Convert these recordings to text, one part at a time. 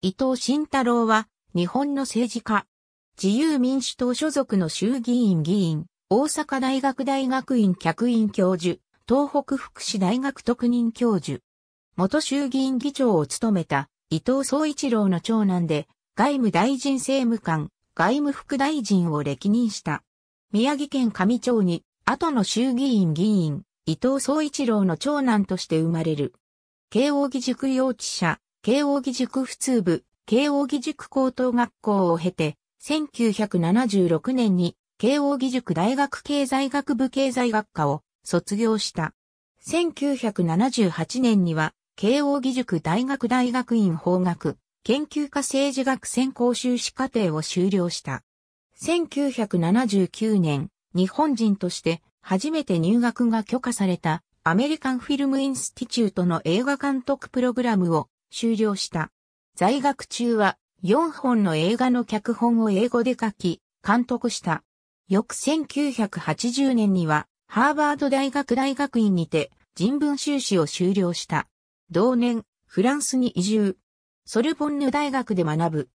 伊藤慎太郎は、日本の政治家。自由民主党所属の衆議院議員、大阪大学大学院客員教授、東北福祉大学特任教授。元衆議院議長を務めた伊藤総一郎の長男で、外務大臣政務官、外務副大臣を歴任した。宮城県上町に、後の衆議院議員、伊藤総一郎の長男として生まれる。慶応義塾幼稚舎。慶応義塾普通部、慶応義塾高等学校を経て、1976年に慶応義塾大学経済学部経済学科を卒業した。1978年には、慶応義塾大学大学院法学、研究科政治学専攻修士課程を修了した。1979年、日本人として初めて入学が許可されたアメリカンフィルムインスティチュートの映画監督プログラムを終了した。在学中は4本の映画の脚本を英語で書き、監督した。翌1980年には、ハーバード大学大学院にて人文修士を修了した。同年、フランスに移住。ソルボンヌ大学で学ぶ。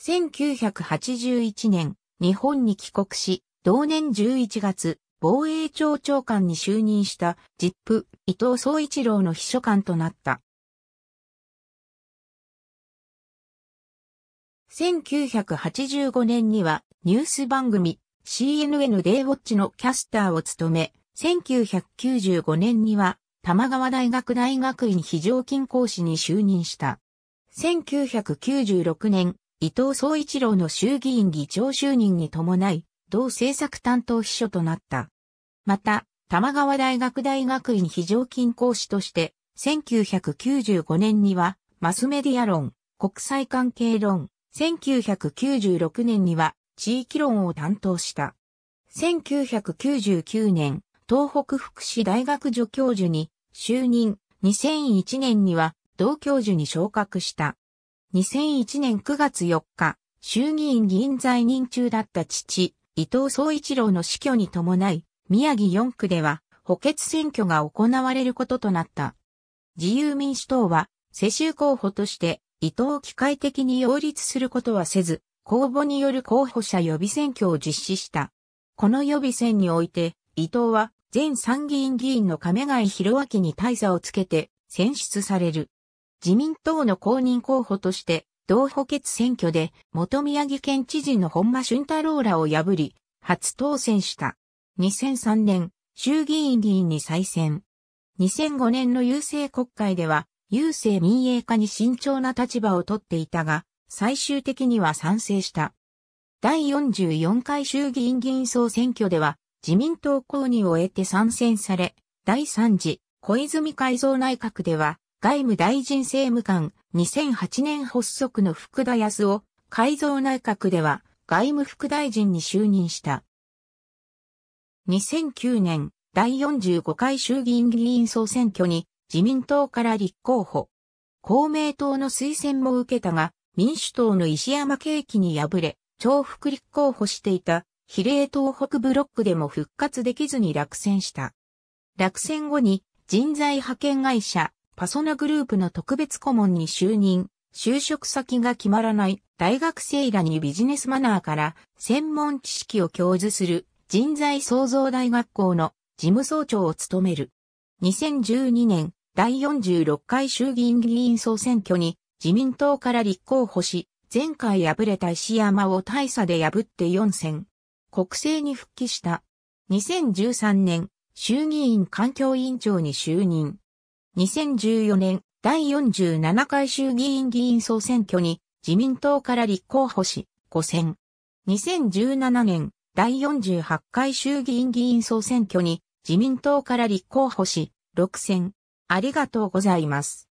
1981年、日本に帰国し、同年11月、防衛庁長官に就任した、ジップ、伊藤総一郎の秘書官となった。1985年にはニュース番組 CNN デイウォッチのキャスターを務め、1995年には玉川大学大学院非常勤講師に就任した。1996年、伊藤総一郎の衆議院議長就任に伴い、同政策担当秘書となった。また、玉川大学大学院非常勤講師として、1995年には、マスメディア論、国際関係論、1996年には地域論を担当した。1999年、東北福祉大学助教授に就任、2001年には同教授に昇格した。2001年9月4日、衆議院議員在任中だった父、伊藤総一郎の死去に伴い、宮城4区では補欠選挙が行われることとなった。自由民主党は世襲候補として伊藤を機械的に擁立することはせず、公募による候補者予備選挙を実施した。この予備選において、伊藤は前参議院議員の亀貝博明に大差をつけて選出される。自民党の公認候補として、同補欠選挙で元宮城県知事の本間俊太郎らを破り、初当選した。2003年、衆議院議員に再選。2005年の郵政国会では、郵政民営化に慎重な立場をとっていたが、最終的には賛成した。第44回衆議院議員総選挙では、自民党公認を得て参戦され、第3次小泉改造内閣では、外務大臣政務官2008年発足の福田康夫、改造内閣では外務副大臣に就任した。2009年第45回衆議院議員総選挙に自民党から立候補。公明党の推薦も受けたが、民主党の石山景気に敗れ、重複立候補していた比例東北ブロックでも復活できずに落選した。落選後に人材派遣会社パソナグループの特別顧問に就任、就職先が決まらない大学生らにビジネスマナーから専門知識を教授する人材創造大学校の事務総長を務める。2012年第46回衆議院議員総選挙に自民党から立候補し、前回敗れた石山を大差で破って4選。国政に復帰した。2013年、衆議院環境委員長に就任。2014年、第47回衆議院議員総選挙に自民党から立候補し、5選。2017年、第48回衆議院議員総選挙に自民党から立候補し、6選。ありがとうございます。